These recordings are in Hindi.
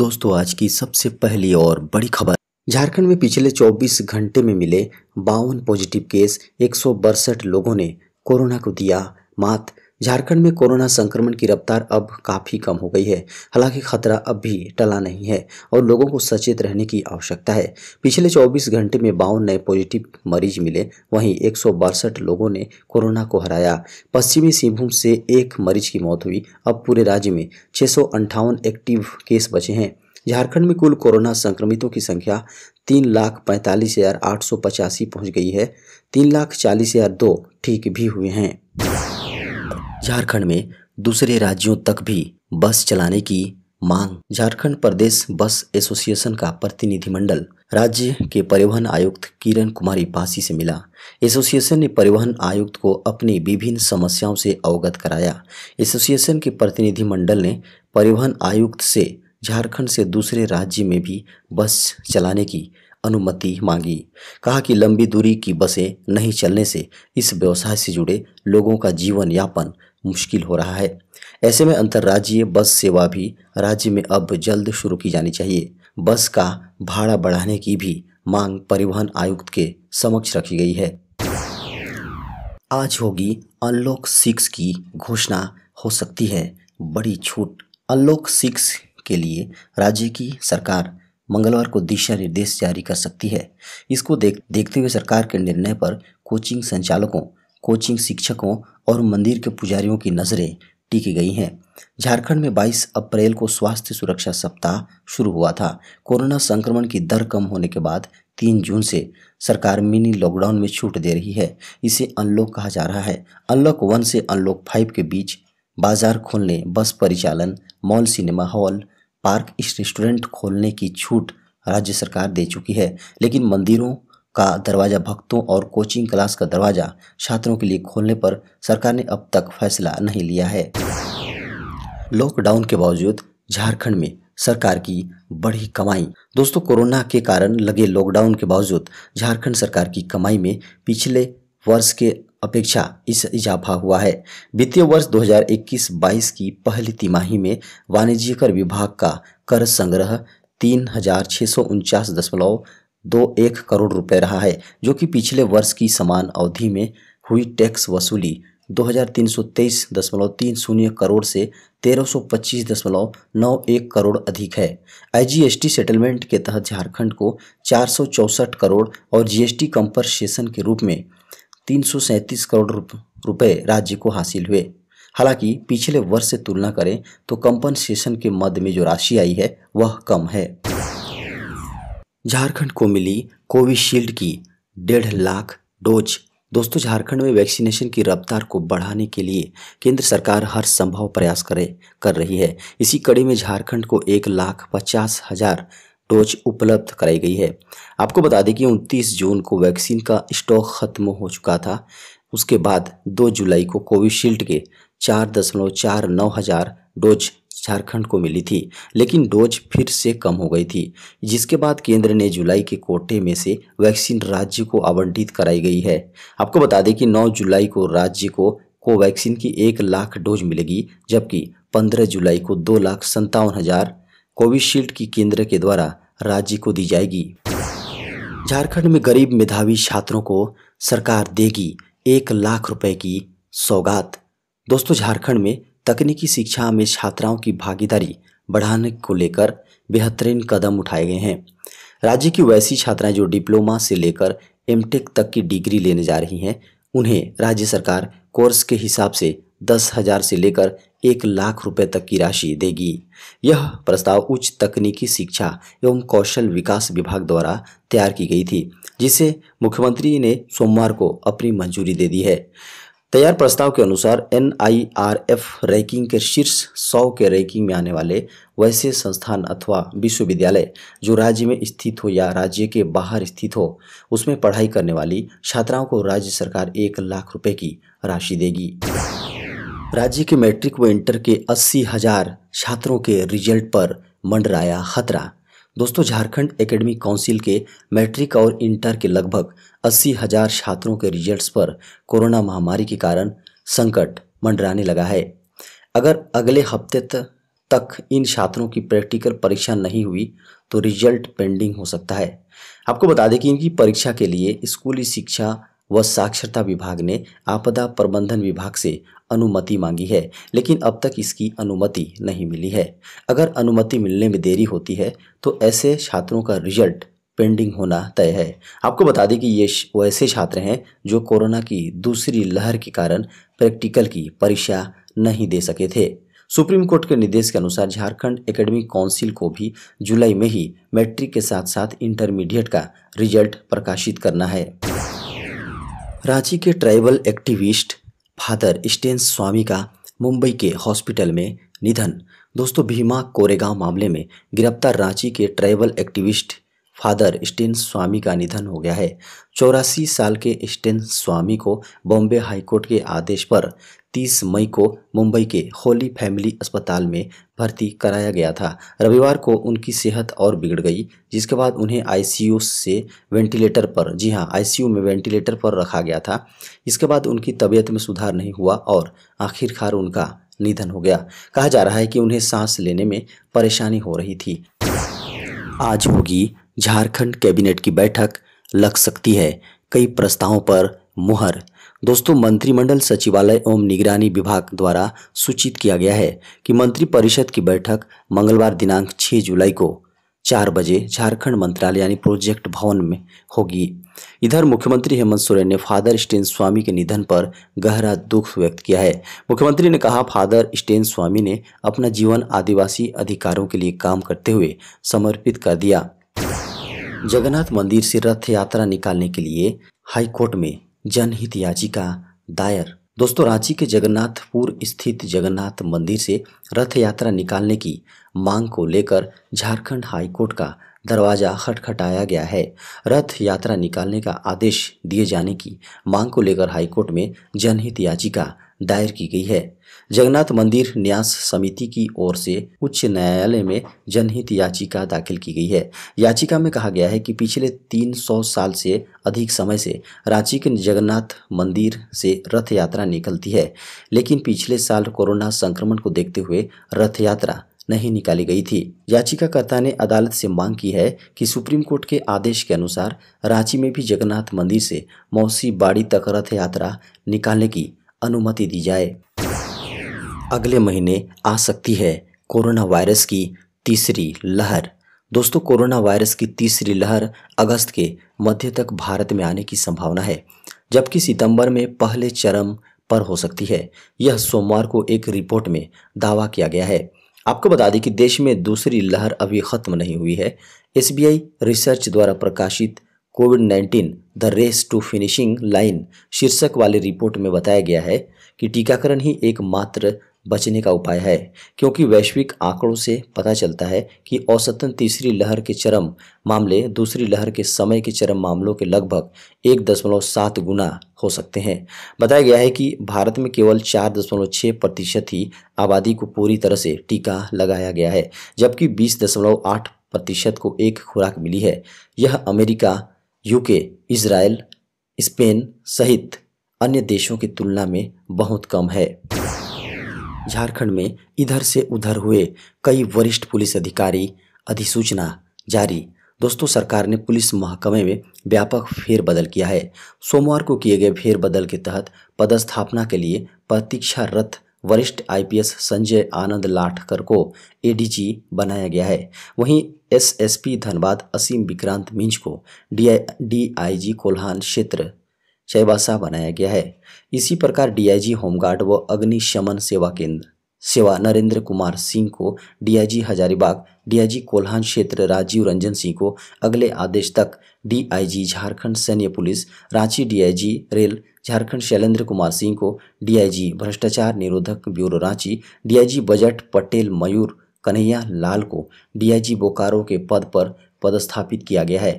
दोस्तों आज की सबसे पहली और बड़ी खबर झारखंड में पिछले 24 घंटे में मिले बावन पॉजिटिव केस एक लोगों ने कोरोना को दिया मात झारखंड में कोरोना संक्रमण की रफ्तार अब काफ़ी कम हो गई है हालांकि खतरा अब भी टला नहीं है और लोगों को सचेत रहने की आवश्यकता है पिछले 24 घंटे में बावन नए पॉजिटिव मरीज मिले वहीं एक लोगों ने कोरोना को हराया पश्चिमी सिंहभूम से एक मरीज की मौत हुई अब पूरे राज्य में छः एक्टिव केस बचे हैं झारखंड में कुल कोरोना संक्रमितों की संख्या तीन लाख पैंतालीस हज़ार आठ सौ पचासी पहुँच गई है तीन लाख चालीस हज़ार दो ठीक भी हुए हैं झारखंड में दूसरे राज्यों तक भी बस चलाने की मांग झारखंड प्रदेश बस एसोसिएशन का प्रतिनिधिमंडल राज्य के परिवहन आयुक्त किरण कुमारी पासी से मिला एसोसिएशन ने परिवहन आयुक्त को अपनी विभिन्न समस्याओं से अवगत कराया एसोसिएशन के प्रतिनिधिमंडल ने परिवहन आयुक्त से झारखंड से दूसरे राज्य में भी बस चलाने की अनुमति मांगी कहा कि लंबी दूरी की बसें नहीं चलने से इस व्यवसाय से जुड़े लोगों का जीवन यापन मुश्किल हो रहा है ऐसे में अंतर्राज्यीय बस सेवा भी राज्य में अब जल्द शुरू की जानी चाहिए बस का भाड़ा बढ़ाने की भी मांग परिवहन आयुक्त के समक्ष रखी गई है आज होगी अनलॉक सिक्स की घोषणा हो सकती है बड़ी छूट अनलॉक सिक्स के लिए राज्य की सरकार मंगलवार को दिशा निर्देश जारी कर सकती है इसको देख देखते हुए सरकार के निर्णय पर कोचिंग संचालकों कोचिंग शिक्षकों और मंदिर के पुजारियों की नज़रें टिकी गई हैं झारखंड में 22 अप्रैल को स्वास्थ्य सुरक्षा सप्ताह शुरू हुआ था कोरोना संक्रमण की दर कम होने के बाद तीन जून से सरकार मिनी लॉकडाउन में छूट दे रही है इसे अनलॉक कहा जा रहा है अनलॉक वन से अनलॉक फाइव के बीच बाजार खोलने बस परिचालन mall cinema hall park restaurant खोलने की छूट राज्य सरकार दे चुकी है लेकिन मंदिरों का दरवाज़ा भक्तों और कोचिंग क्लास का दरवाज़ा छात्रों के लिए खोलने पर सरकार ने अब तक फैसला नहीं लिया है लॉकडाउन के बावजूद झारखंड में सरकार की बड़ी कमाई दोस्तों कोरोना के कारण लगे लॉकडाउन के बावजूद झारखंड सरकार की कमाई में पिछले वर्ष के अपेक्षा इस इजाफा हुआ है वित्तीय वर्ष 2021-22 की पहली तिमाही में वाणिज्य कर विभाग का कर संग्रह तीन हजार छः सौ उनचास दशमलव दो एक करोड़ रुपए रहा है जो कि पिछले वर्ष की समान अवधि में हुई टैक्स वसूली दो हज़ार तीन सौ तेईस दशमलव शून्य करोड़ से तेरह सौ पच्चीस दशमलव नौ एक करोड़ अधिक है आईजीएसटी सेटलमेंट के तहत झारखंड को चार सौ चौंसठ करोड़ और जीएसटी कंपनसेशन के रूप में तीन सौ सैंतीस करोड़ रुपए राज्य को हासिल हुए हालांकि पिछले वर्ष से तुलना करें तो कंपनसेशन के मद में जो राशि आई है वह कम है झारखंड को मिली कोविशील्ड की डेढ़ लाख डोज दोस्तों झारखंड में वैक्सीनेशन की रफ्तार को बढ़ाने के लिए केंद्र सरकार हर संभव प्रयास करे कर रही है इसी कड़ी में झारखंड को एक लाख पचास हजार डोज उपलब्ध कराई गई है आपको बता दें कि 29 जून को वैक्सीन का स्टॉक खत्म हो चुका था उसके बाद 2 जुलाई को कोविशील्ड के चार दशमलव चार नौ हज़ार डोज झारखंड को मिली थी लेकिन डोज फिर से कम हो गई थी जिसके बाद केंद्र ने जुलाई के कोटे में से वैक्सीन राज्य को आवंटित कराई गई है आपको बता दें कि 9 जुलाई को राज्य को कोवैक्सीन की एक लाख डोज मिलेगी जबकि 15 जुलाई को दो लाख संतावन हजार कोविशील्ड की केंद्र के द्वारा राज्य को दी जाएगी झारखंड में गरीब मेधावी छात्रों को सरकार देगी एक लाख रुपए की सौगात दोस्तों झारखंड में तकनीकी शिक्षा में छात्राओं की भागीदारी बढ़ाने को लेकर बेहतरीन कदम उठाए गए हैं राज्य की वैसी छात्राएं जो डिप्लोमा से लेकर एमटेक तक की डिग्री लेने जा रही हैं उन्हें राज्य सरकार कोर्स के हिसाब से दस हजार से लेकर एक लाख रुपए तक की राशि देगी यह प्रस्ताव उच्च तकनीकी शिक्षा एवं कौशल विकास विभाग द्वारा तैयार की गई थी जिसे मुख्यमंत्री ने सोमवार को अपनी मंजूरी दे दी है तैयार प्रस्ताव के अनुसार N I R F ranking के शीर्ष सौ के रैंकिंग में आने वाले वैसे संस्थान अथवा विश्वविद्यालय जो राज्य में स्थित हो या राज्य के बाहर स्थित हो उसमें पढ़ाई करने वाली छात्राओं को राज्य सरकार एक लाख रुपए की राशि देगी राज्य के मैट्रिक व इंटर के अस्सी हजार छात्रों के रिजल्ट पर मंडराया खतरा दोस्तों झारखंड एकेडमिक काउंसिल के मैट्रिक और इंटर के लगभग अस्सी हजार छात्रों के रिजल्ट्स पर कोरोना महामारी के कारण संकट मंडराने लगा है अगर अगले हफ्ते तक इन छात्रों की प्रैक्टिकल परीक्षा नहीं हुई तो रिजल्ट पेंडिंग हो सकता है आपको बता दें कि इनकी परीक्षा के लिए स्कूली शिक्षा व साक्षरता विभाग ने आपदा प्रबंधन विभाग से अनुमति मांगी है लेकिन अब तक इसकी अनुमति नहीं मिली है अगर अनुमति मिलने में देरी होती है तो ऐसे छात्रों का रिजल्ट पेंडिंग होना तय है आपको बता दें कि ये ऐसे छात्र हैं जो कोरोना की दूसरी लहर के कारण प्रैक्टिकल की परीक्षा नहीं दे सके थे सुप्रीम कोर्ट के निर्देश के अनुसार झारखंड एकेडमिक काउंसिल को भी जुलाई में ही मैट्रिक के साथ साथ इंटरमीडिएट का रिजल्ट प्रकाशित करना है रांची के tribal activist father Stan Swamy का मुंबई के हॉस्पिटल में निधन दोस्तों भीमा कोरेगांव मामले में गिरफ्तार रांची के tribal activist father Stan Swamy का निधन हो गया है चौरासी साल के स्टेन स्वामी को बॉम्बे हाईकोर्ट के आदेश पर 30 मई को मुंबई के होली फैमिली अस्पताल में भर्ती कराया गया था रविवार को उनकी सेहत और बिगड़ गई जिसके बाद उन्हें आईसीयू से वेंटिलेटर पर जी हां आईसीयू में वेंटिलेटर पर रखा गया था इसके बाद उनकी तबीयत में सुधार नहीं हुआ और आखिरकार उनका निधन हो गया कहा जा रहा है कि उन्हें सांस लेने में परेशानी हो रही थी आज होगी झारखंड कैबिनेट की बैठक लग सकती है कई प्रस्तावों पर मुहर दोस्तों मंत्रिमंडल सचिवालय एवं निगरानी विभाग द्वारा सूचित किया गया है कि मंत्रिपरिषद की बैठक मंगलवार दिनांक 6 जुलाई को चार बजे झारखंड मंत्रालय यानी प्रोजेक्ट भवन में होगी इधर मुख्यमंत्री हेमंत सोरेन ने फादर स्टेन स्वामी के निधन पर गहरा दुख व्यक्त किया है मुख्यमंत्री ने कहा फादर स्टेन स्वामी ने अपना जीवन आदिवासी अधिकारों के लिए काम करते हुए समर्पित कर दिया जगन्नाथ मंदिर से रथ यात्रा निकालने के लिए हाईकोर्ट में जनहित याचिका दायर दोस्तों रांची के जगन्नाथपुर स्थित जगन्नाथ मंदिर से रथ यात्रा निकालने की मांग को लेकर झारखंड हाईकोर्ट का दरवाजा खटखटाया गया है रथ यात्रा निकालने का आदेश दिए जाने की मांग को लेकर हाईकोर्ट में जनहित याचिका दायर की गई है जगन्नाथ मंदिर न्यास समिति की ओर से उच्च न्यायालय में जनहित याचिका दाखिल की गई है याचिका में कहा गया है कि पिछले 300 साल से अधिक समय से रांची के जगन्नाथ मंदिर से रथ यात्रा निकलती है लेकिन पिछले साल कोरोना संक्रमण को देखते हुए रथ यात्रा नहीं निकाली गई थी याचिकाकर्ता ने अदालत से मांग की है कि सुप्रीम कोर्ट के आदेश के अनुसार रांची में भी जगन्नाथ मंदिर से मौसी बाड़ी तक रथ यात्रा निकालने की अनुमति दी जाए अगले महीने आ सकती है कोरोना वायरस की तीसरी लहर दोस्तों कोरोना वायरस की तीसरी लहर अगस्त के मध्य तक भारत में आने की संभावना है जबकि सितंबर में पहले चरम पर हो सकती है यह सोमवार को एक रिपोर्ट में दावा किया गया है आपको बता दें कि देश में दूसरी लहर अभी खत्म नहीं हुई है एसबीआई रिसर्च द्वारा प्रकाशित Covid 19 the race to finishing line शीर्षक वाले रिपोर्ट में बताया गया है कि टीकाकरण ही एकमात्र बचने का उपाय है क्योंकि वैश्विक आंकड़ों से पता चलता है कि औसतन तीसरी लहर के चरम मामले दूसरी लहर के समय के चरम मामलों के लगभग एक दशमलव सात गुना हो सकते हैं बताया गया है कि भारत में केवल चार दशमलव छः प्रतिशत ही आबादी को पूरी तरह से टीका लगाया गया है जबकि बीस दशमलव आठ प्रतिशत को एक खुराक मिली है यह अमेरिका यूके इसराइल स्पेन सहित अन्य देशों की तुलना में बहुत कम है झारखंड में इधर से उधर हुए कई वरिष्ठ पुलिस अधिकारी अधिसूचना जारी दोस्तों सरकार ने पुलिस महकमे में व्यापक फेरबदल किया है सोमवार को किए गए फेरबदल के तहत पदस्थापना के लिए प्रतीक्षारत वरिष्ठ आईपीएस संजय आनंद लाठकर को एडीजी बनाया गया है वहीं एसएसपी धनबाद असीम विक्रांत मिंज को डीआईजी कोल्हान क्षेत्र चैबासा बनाया गया है इसी प्रकार डीआईजी होमगार्ड व अग्निशमन सेवा केंद्र सेवा नरेंद्र कुमार सिंह को डीआईजी हजारीबाग डीआईजी कोल्हान क्षेत्र राजीव रंजन सिंह को अगले आदेश तक डीआईजी झारखंड सैन्य police Ranchi DIG rail Jharkhand Shailendra Kumar Singh को डीआईजी भ्रष्टाचार निरोधक bureau Ranchi DIG budget Patel Mayur Kanhaiya Lal को डीआईजी बोकारो के पद पर पदस्थापित किया गया है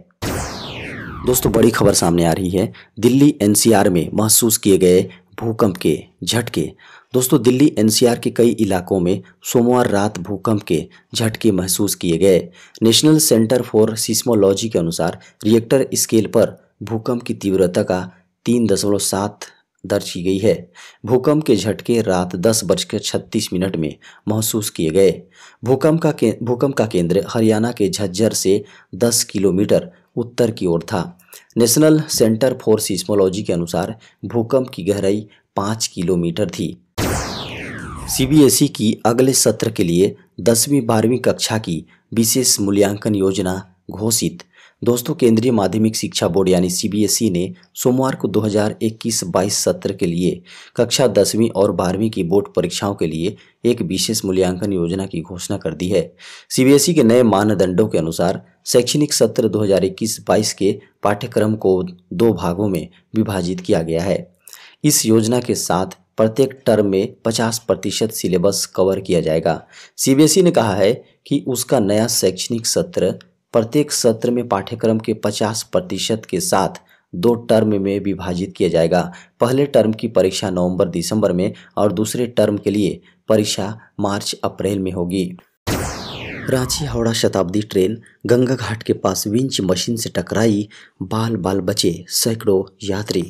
दोस्तों बड़ी खबर सामने आ रही है दिल्ली एनसीआर में महसूस किए गए भूकंप के झटके दोस्तों दिल्ली एनसीआर के कई इलाकों में सोमवार रात भूकंप के झटके महसूस किए गए नेशनल सेंटर फॉर सिस्मोलॉजी के अनुसार रिएक्टर स्केल पर भूकंप की तीव्रता का तीन दशमलव सात दर्ज की गई है भूकंप के झटके रात दस बजकर छत्तीस मिनट में महसूस किए गए भूकंप का भूकंप का केंद्र हरियाणा के झज्जर से दस किलोमीटर उत्तर की ओर था नेशनल सेंटर फॉर सिस्मोलॉजी के अनुसार भूकंप की गहराई पाँच किलोमीटर थी सीबीएसई की अगले सत्र के लिए दसवीं बारहवीं कक्षा की विशेष मूल्यांकन योजना घोषित दोस्तों केंद्रीय माध्यमिक शिक्षा बोर्ड यानी सीबीएसई ने सोमवार को 2021-22 सत्र के लिए कक्षा दसवीं और बारहवीं की बोर्ड परीक्षाओं के लिए एक विशेष मूल्यांकन योजना की घोषणा कर दी है सीबीएसई के नए मानदंडों के अनुसार शैक्षणिक सत्र 2021-22 के पाठ्यक्रम को दो भागों में विभाजित किया गया है इस योजना के साथ प्रत्येक टर्म में 50 प्रतिशत सिलेबस कवर किया जाएगा सीबीएसई ने कहा है कि उसका नया शैक्षणिक सत्र प्रत्येक सत्र में पाठ्यक्रम के 50 प्रतिशत के साथ दो टर्म में विभाजित किया जाएगा पहले टर्म की परीक्षा नवंबर दिसंबर में और दूसरे टर्म के लिए परीक्षा मार्च अप्रैल में होगी रांची हावड़ा शताब्दी ट्रेन गंगा घाट के पास विंच मशीन से टकराई बाल बाल बचे सैकड़ों यात्री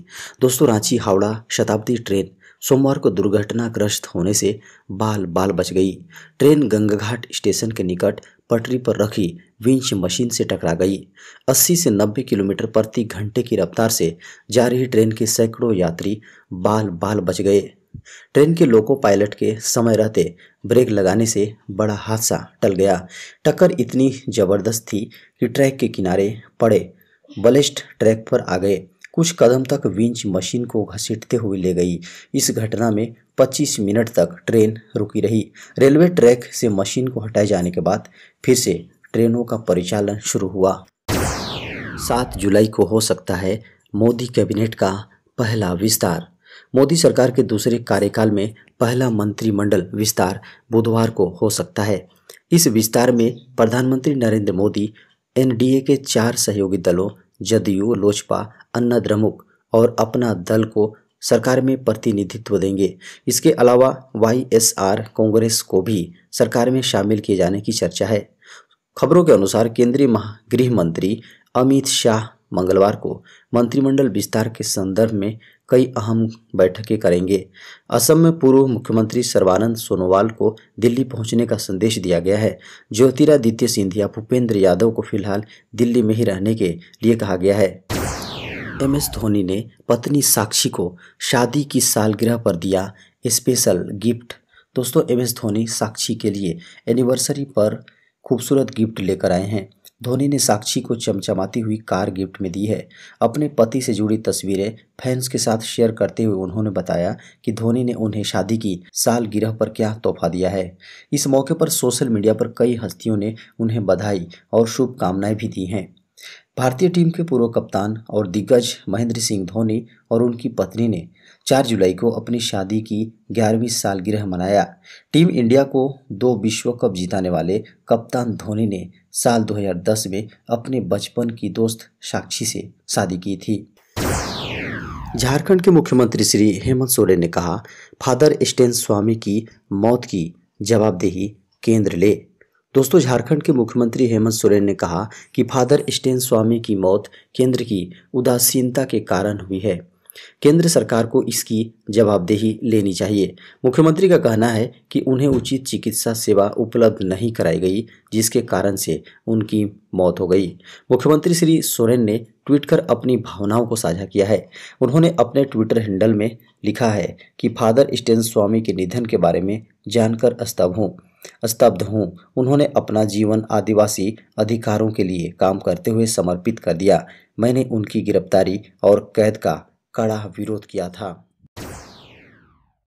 दोस्तों रांची हावड़ा शताब्दी ट्रेन सोमवार को दुर्घटनाग्रस्त होने से बाल बाल बच गई ट्रेन गंगाघाट स्टेशन के निकट पटरी पर रखी विंच मशीन से टकरा गई 80 से 90 किलोमीटर प्रति घंटे की रफ्तार से जा रही ट्रेन के सैकड़ों यात्री बाल बाल बच गए ट्रेन के लोको पायलट के समय रहते ब्रेक लगाने से बड़ा हादसा टल गया टक्कर इतनी जबरदस्त थी कि ट्रैक के किनारे पड़े बलिष्ठ ट्रैक पर आ गए कुछ कदम तक विंच मशीन को घसीटते हुए ले गई इस घटना में 25 मिनट तक ट्रेन रुकी रही रेलवे ट्रैक से मशीन को हटाए जाने के बाद फिर से ट्रेनों का परिचालन शुरू हुआ सात जुलाई को हो सकता है मोदी कैबिनेट का पहला विस्तार मोदी सरकार के दूसरे कार्यकाल में पहला मंत्रिमंडल विस्तार बुधवार को हो सकता है इस विस्तार में प्रधानमंत्री नरेंद्र मोदी एनडीए के चार सहयोगी दलों जदयू लोजपा अन्ना द्रमुक और अपना दल को सरकार में प्रतिनिधित्व देंगे इसके अलावा वाईएसआर कांग्रेस को भी सरकार में शामिल किए जाने की चर्चा है खबरों के अनुसार केंद्रीय गृह मंत्री अमित शाह मंगलवार को मंत्रिमंडल विस्तार के संदर्भ में कई अहम बैठकें करेंगे असम में पूर्व मुख्यमंत्री सर्वानंद सोनोवाल को दिल्ली पहुंचने का संदेश दिया गया है ज्योतिरादित्य सिंधिया भूपेंद्र यादव को फिलहाल दिल्ली में ही रहने के लिए कहा गया है एम एस धोनी ने पत्नी साक्षी को शादी की सालगिरह पर दिया स्पेशल गिफ्ट दोस्तों एम एस धोनी साक्षी के लिए एनिवर्सरी पर खूबसूरत गिफ्ट लेकर आए हैं धोनी ने साक्षी को चमचमाती हुई कार गिफ्ट में दी है अपने पति से जुड़ी तस्वीरें फैंस के साथ शेयर करते हुए उन्होंने बताया कि धोनी ने उन्हें शादी की साल गिरह पर क्या तोहफा दिया है इस मौके पर सोशल मीडिया पर कई हस्तियों ने उन्हें बधाई और शुभकामनाएं भी दी हैं भारतीय टीम के पूर्व कप्तान और दिग्गज महेंद्र सिंह धोनी और उनकी पत्नी ने 4 जुलाई को अपनी शादी की ग्यारहवीं सालगिरह मनाया टीम इंडिया को दो विश्व कप जिताने वाले कप्तान धोनी ने साल 2010 में अपने बचपन की दोस्त साक्षी से शादी की थी झारखंड के मुख्यमंत्री श्री हेमंत सोरेन ने कहा फादर स्टेन स्वामी की मौत की जवाबदेही केंद्र ले दोस्तों झारखंड के मुख्यमंत्री हेमंत सोरेन ने कहा कि फादर स्टेन स्वामी की मौत केंद्र की उदासीनता के कारण हुई है केंद्र सरकार को इसकी जवाबदेही लेनी चाहिए मुख्यमंत्री का कहना है कि उन्हें उचित चिकित्सा सेवा उपलब्ध नहीं कराई गई जिसके कारण से उनकी मौत हो गई मुख्यमंत्री श्री सोरेन ने ट्वीट कर अपनी भावनाओं को साझा किया है उन्होंने अपने ट्विटर हैंडल में लिखा है कि फादर स्टेन स्वामी के निधन के बारे में जानकर स्तब्ध हूँ स्तब्ध हूँ उन्होंने अपना जीवन आदिवासी अधिकारों के लिए काम करते हुए समर्पित कर दिया मैंने उनकी गिरफ्तारी और कैद का कड़ा विरोध किया था